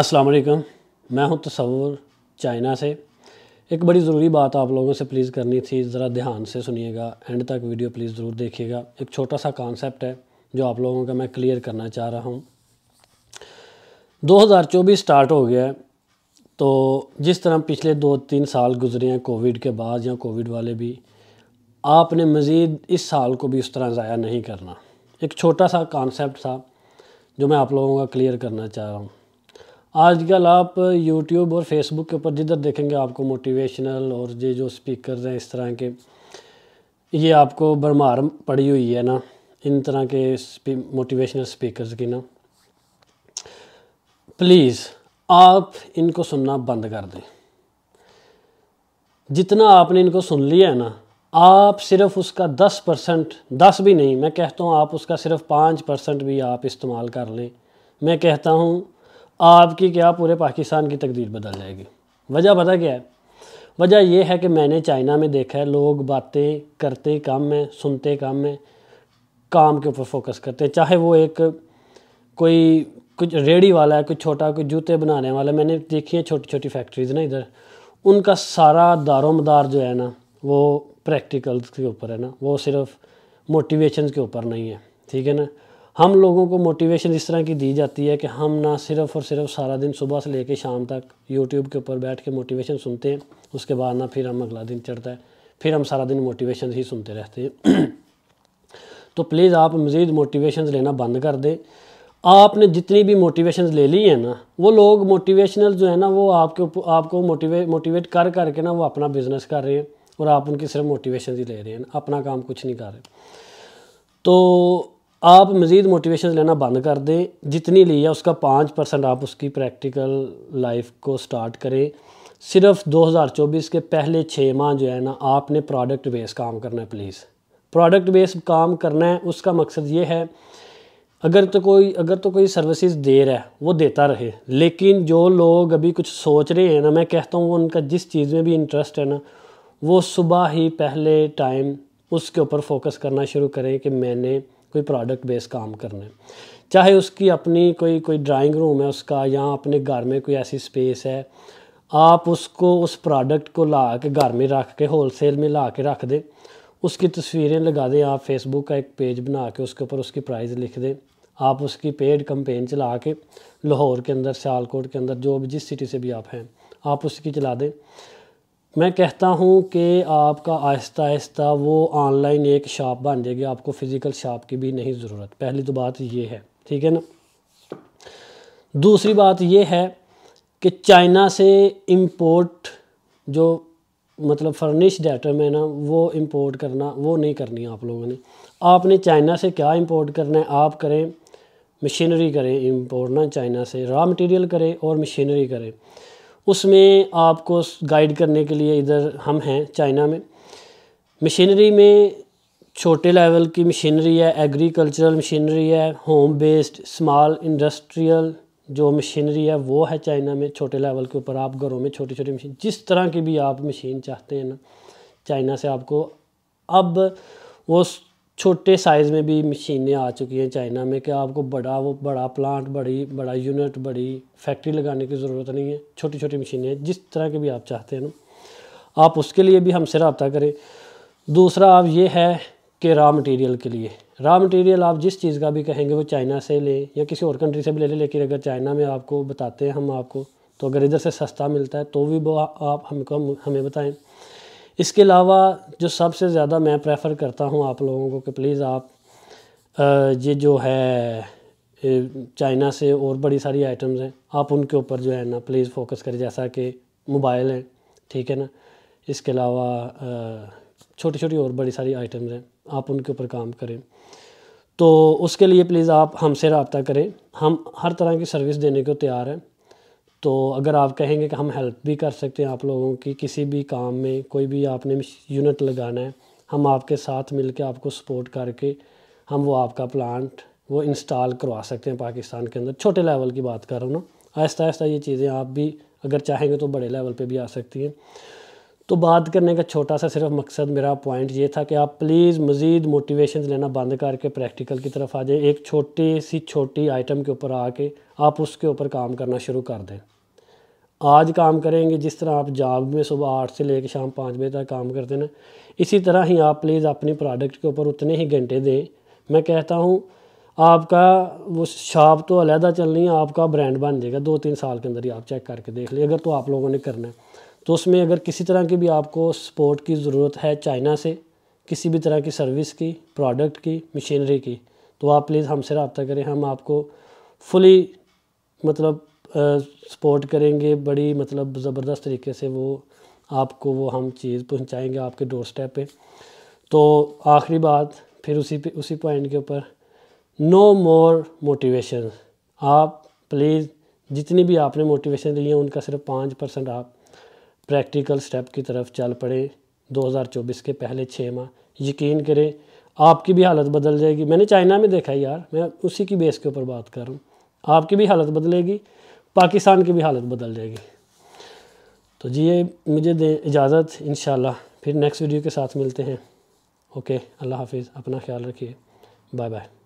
अस्सलाम वालेकुम मैं हूं तस्वुर चाइना से एक बड़ी ज़रूरी बात आप लोगों से प्लीज़ करनी थी ज़रा ध्यान से सुनिएगा एंड तक वीडियो प्लीज़ ज़रूर देखिएगा एक छोटा सा कॉन्सेप्ट है जो आप लोगों का मैं क्लियर करना चाह रहा हूं 2024 स्टार्ट हो गया है तो जिस तरह पिछले दो तीन साल गुजरे हैं कोविड के बाद या कोविड वाले भी आपने मज़ीद इस साल को भी उस तरह ज़ाया नहीं करना एक छोटा सा कॉन्सेप्ट था जो मैं आप लोगों का क्लियर करना चाह रहा हूँ आजकल आप यूट्यूब और फेसबुक के ऊपर जिधर देखेंगे आपको मोटिवेशनल और ये जो स्पीकर हैं इस तरह के ये आपको भरमार पड़ी हुई है ना इन तरह के स्पी, मोटिवेशनल स्पीकर्स की ना प्लीज़ आप इनको सुनना बंद कर दें जितना आपने इनको सुन लिया है ना आप सिर्फ उसका दस परसेंट दस भी नहीं मैं कहता हूँ आप उसका सिर्फ पाँच परसेंट भी आप इस्तेमाल कर लें मैं कहता हूँ आपकी क्या पूरे पाकिस्तान की तकदीर बदल जाएगी वजह पता क्या है वजह यह है कि मैंने चाइना में देखा है लोग बातें करते काम में सुनते काम में काम के ऊपर फोकस करते हैं चाहे वो एक कोई कुछ रेडी वाला है कुछ छोटा कोई जूते बनाने वाला मैंने देखी है छोटी छोटी फैक्ट्रीज़ ना इधर उनका सारा दारोमदार जो है ना वो प्रैक्टिकल्स के ऊपर है ना वो सिर्फ मोटिवेशन के ऊपर नहीं है ठीक है ना हम लोगों को मोटिवेशन इस तरह की दी जाती है कि हम ना सिर्फ और सिर्फ सारा दिन सुबह से लेकर शाम तक यूट्यूब के ऊपर बैठ के मोटिवेशन सुनते हैं उसके बाद ना फिर हम अगला दिन चढ़ता है फिर हम सारा दिन मोटिवेशन ही सुनते रहते हैं तो प्लीज़ आप मज़ीद मोटिवेशन लेना बंद कर दें आपने जितनी भी मोटिवेशन ले ली है ना वो लोग मोटिवेशनल जो है ना वो आपके आपको मोटिवेट मोटिवेट कर करके ना वो अपना बिज़नेस कर रहे हैं और आप उनकी सिर्फ मोटिवेशन ही ले रहे हैं अपना काम कुछ नहीं कर रहे तो आप मज़ीद मोटिवेशन लेना बंद कर दें जितनी ली है उसका पाँच परसेंट आप उसकी प्रैक्टिकल लाइफ को स्टार्ट करें सिर्फ 2024 के पहले छः माह जो है ना आपने प्रोडक्ट बेस काम करना है प्लीज़ प्रोडक्ट बेस काम करना है उसका मकसद ये है अगर तो कोई अगर तो कोई सर्विसेज दे रहा है वो देता रहे लेकिन जो लोग अभी कुछ सोच रहे हैं ना मैं कहता हूँ उनका जिस चीज़ में भी इंटरेस्ट है ना वो सुबह ही पहले टाइम उसके ऊपर फोकस करना शुरू करें कि मैंने कोई प्रोडक्ट बेस काम करना है चाहे उसकी अपनी कोई कोई ड्राइंग रूम है उसका या अपने घर में कोई ऐसी स्पेस है आप उसको उस प्रोडक्ट को ला के घर में रख के होल सेल में ला के रख दें उसकी तस्वीरें लगा दें आप फेसबुक का एक पेज बना के उसके ऊपर उसकी प्राइस लिख दें आप उसकी पेड कंपेन चला के लाहौर के अंदर सियालकोट के अंदर जो भी जिस सिटी से भी आप हैं आप उसकी चला दें मैं कहता हूँ कि आपका आहिस्ता आहिस्ता वो ऑनलाइन एक शॉप बन जाएगी आपको फ़िज़िकल शॉप की भी नहीं ज़रूरत पहली तो बात ये है ठीक है ना दूसरी बात ये है कि चाइना से इम्पोर्ट जो मतलब फर्निश डेटम है ना वो इम्पोर्ट करना वो नहीं करनी आप लोगों ने आपने चाइना से क्या इम्पोर्ट करना है आप करें मशीनरी करें इम्पोर्ट ना चाइना से रॉ मटेरियल करें और मशीनरी करें उसमें आपको गाइड करने के लिए इधर हम हैं चाइना में मशीनरी में छोटे लेवल की मशीनरी है एग्रीकल्चरल मशीनरी है होम बेस्ड स्मॉल इंडस्ट्रियल जो मशीनरी है वो है चाइना में छोटे लेवल के ऊपर आप घरों में छोटी छोटी मशीन जिस तरह की भी आप मशीन चाहते हैं ना चाइना से आपको अब वो छोटे साइज़ में भी मशीनें आ चुकी हैं चाइना में कि आपको बड़ा वो बड़ा प्लांट बड़ी बड़ा यूनिट बड़ी फैक्ट्री लगाने की ज़रूरत नहीं है छोटी छोटी मशीनें जिस तरह के भी आप चाहते हैं ना आप उसके लिए भी हमसे रबता करें दूसरा आप ये है कि रॉ मटेरियल के लिए रॉ मटेरियल आप जिस चीज़ का भी कहेंगे वो चाइना से लें या किसी और कंट्री से भी ले लें लेकिन अगर चाइना में आपको बताते हैं हम आपको तो अगर इधर से सस्ता मिलता है तो भी वो आप हमको हमें बताएं इसके अलावा जो सबसे ज़्यादा मैं प्रेफर करता हूँ आप लोगों को कि प्लीज़ आप ये जो है चाइना से और बड़ी सारी आइटम्स हैं आप उनके ऊपर जो है ना प्लीज़ फोकस करें जैसा कि मोबाइल हैं ठीक है ना इसके अलावा छोटी छोटी और बड़ी सारी आइटम्स हैं आप उनके ऊपर काम करें तो उसके लिए प्लीज़ आप हमसे रबता करें हम हर तरह की सर्विस देने को तैयार हैं तो अगर आप कहेंगे कि हम हेल्प भी कर सकते हैं आप लोगों की किसी भी काम में कोई भी आपने यूनिट लगाना है हम आपके साथ मिल आपको सपोर्ट करके हम वो आपका प्लांट वो इंस्टॉल करवा सकते हैं पाकिस्तान के अंदर छोटे लेवल की बात कर रहा हूँ ना आहिस्ता आहिस्ता ये चीज़ें आप भी अगर चाहेंगे तो बड़े लेवल पे भी आ सकती हैं तो बात करने का छोटा सा सिर्फ मकसद मेरा पॉइंट ये था कि आप प्लीज़ मज़ीद मोटिवेशन लेना बंद करके प्रैक्टिकल की तरफ आ जाए एक छोटी सी छोटी आइटम के ऊपर आके आप उसके ऊपर काम करना शुरू कर दें आज काम करेंगे जिस तरह आप जॉब में सुबह आठ से लेकर शाम पाँच बजे तक काम करते ना इसी तरह ही आप प्लीज़ अपनी प्रोडक्ट के ऊपर उतने ही घंटे दें मैं कहता हूँ आपका वो शॉप तो अलहदा चलनी है आपका ब्रांड बन जाएगा दो तीन साल के अंदर ही आप चेक करके देख लें अगर तो आप लोगों ने करना है तो उसमें अगर किसी तरह की भी आपको सपोर्ट की ज़रूरत है चाइना से किसी भी तरह की सर्विस की प्रोडक्ट की मशीनरी की तो आप प्लीज़ हमसे रबता करें हम आपको फुली मतलब सपोर्ट करेंगे बड़ी मतलब ज़बरदस्त तरीके से वो आपको वो हम चीज़ पहुंचाएंगे आपके डोर स्टेप पर तो आखिरी बात फिर उसी पे उसी पॉइंट के ऊपर नो मोर मोटिवेशन आप प्लीज़ जितनी भी आपने मोटिवेशन ली है उनका सिर्फ पाँच परसेंट आप प्रैक्टिकल स्टेप की तरफ चल पड़े 2024 के पहले छः माह यकीन करें आपकी भी हालत बदल जाएगी मैंने चाइना में देखा है यार मैं उसी की बेस के ऊपर बात कर रहा हूँ आपकी भी हालत बदलेगी पाकिस्तान की भी हालत बदल जाएगी तो जी ये मुझे दें इजाज़त इन फिर नेक्स्ट वीडियो के साथ मिलते हैं ओके अल्लाह हाफिज़ अपना ख्याल रखिए बाय बाय